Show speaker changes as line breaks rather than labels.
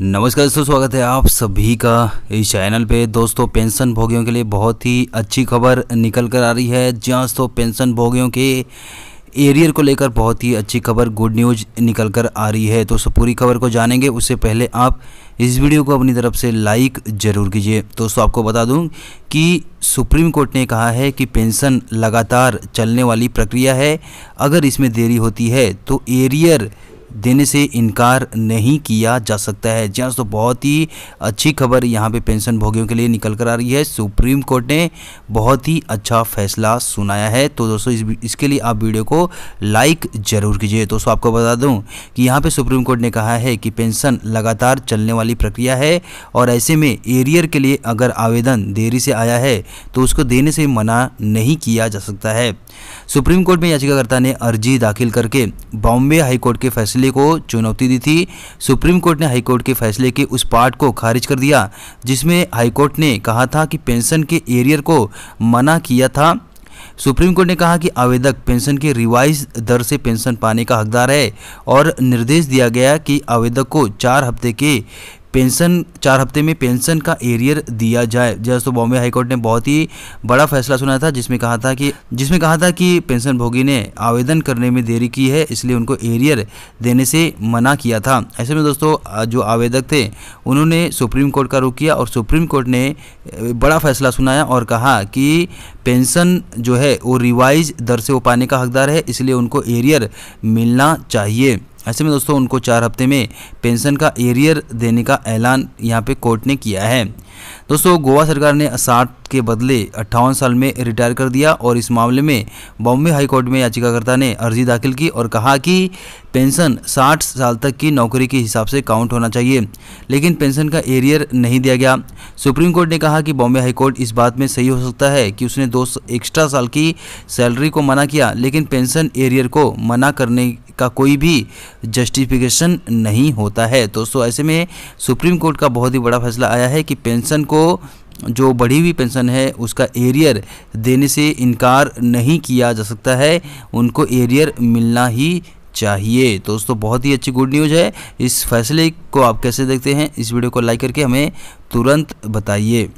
नमस्कार दोस्तों स्वागत है आप सभी का इस चैनल पे दोस्तों पेंशन भोगियों के लिए बहुत ही अच्छी खबर निकल कर आ रही है जहाँ तो पेंशन भोगियों के एरियर को लेकर बहुत ही अच्छी खबर गुड न्यूज निकल कर आ रही है तो पूरी खबर को जानेंगे उससे पहले आप इस वीडियो को अपनी तरफ से लाइक ज़रूर कीजिए दोस्तों आपको बता दूं कि सुप्रीम कोर्ट ने कहा है कि पेंशन लगातार चलने वाली प्रक्रिया है अगर इसमें देरी होती है तो एरियर देने से इनकार नहीं किया जा सकता है जी हाँ, दोस्तों बहुत ही अच्छी खबर यहाँ पे पेंशन भोगियों के लिए निकल कर आ रही है सुप्रीम कोर्ट ने बहुत ही अच्छा फैसला सुनाया है तो दोस्तों इस इसके लिए आप वीडियो को लाइक ज़रूर कीजिए दोस्तों आपको बता दूँ कि यहाँ पर सुप्रीम कोर्ट ने कहा है कि पेंशन लगातार चलने वाली प्रक्रिया है और ऐसे में एरियर के लिए अगर आवेदन देरी से आया है तो उसको देने से मना नहीं किया जा सकता है सुप्रीम कोर्ट में याचिकाकर्ता ने अर्जी दाखिल करके बॉम्बे हाईकोर्ट के फैसले फैसले को चुनौती दी थी सुप्रीम कोर्ट ने हाईकोर्ट के फैसले के उस पार्ट को खारिज कर दिया जिसमें हाईकोर्ट ने कहा था कि पेंशन के एरियर को मना किया था सुप्रीम कोर्ट ने कहा कि आवेदक पेंशन के रिवाइज दर से पेंशन पाने का हकदार है और निर्देश दिया गया कि आवेदक को चार हफ्ते के पेंशन चार हफ्ते में पेंशन का एरियर दिया जाए जैसे तो बॉम्बे हाईकोर्ट ने बहुत ही बड़ा फैसला सुना था जिसमें कहा था कि जिसमें कहा था कि पेंशन भोगी ने आवेदन करने में देरी की है इसलिए उनको एरियर देने से मना किया था ऐसे में दोस्तों जो आवेदक थे उन्होंने सुप्रीम कोर्ट का रुख किया और सुप्रीम कोर्ट ने बड़ा फैसला सुनाया और कहा कि पेंशन जो है वो रिवाइज दर से वो पाने का हकदार है इसलिए उनको एरियर मिलना चाहिए ऐसे में दोस्तों उनको चार हफ्ते में पेंशन का एरियर देने का ऐलान यहाँ पे कोर्ट ने किया है दोस्तों गोवा सरकार ने साठ के बदले अट्ठावन साल में रिटायर कर दिया और इस मामले में बॉम्बे हाईकोर्ट में याचिकाकर्ता ने अर्जी दाखिल की और कहा कि पेंशन 60 साल तक की नौकरी के हिसाब से काउंट होना चाहिए लेकिन पेंशन का एरियर नहीं दिया गया सुप्रीम कोर्ट ने कहा कि बॉम्बे हाईकोर्ट इस बात में सही हो सकता है कि उसने दो एक्स्ट्रा साल की सैलरी को मना किया लेकिन पेंशन एरियर को मना करने का कोई भी जस्टिफिकेशन नहीं होता है दोस्तों ऐसे में सुप्रीम कोर्ट का बहुत ही बड़ा फैसला आया है कि पेंशन को जो बढ़ी हुई पेंशन है उसका एरियर देने से इनकार नहीं किया जा सकता है उनको एरियर मिलना ही चाहिए दोस्तों बहुत ही अच्छी गुड न्यूज़ है इस फैसले को आप कैसे देखते हैं इस वीडियो को लाइक करके हमें तुरंत बताइए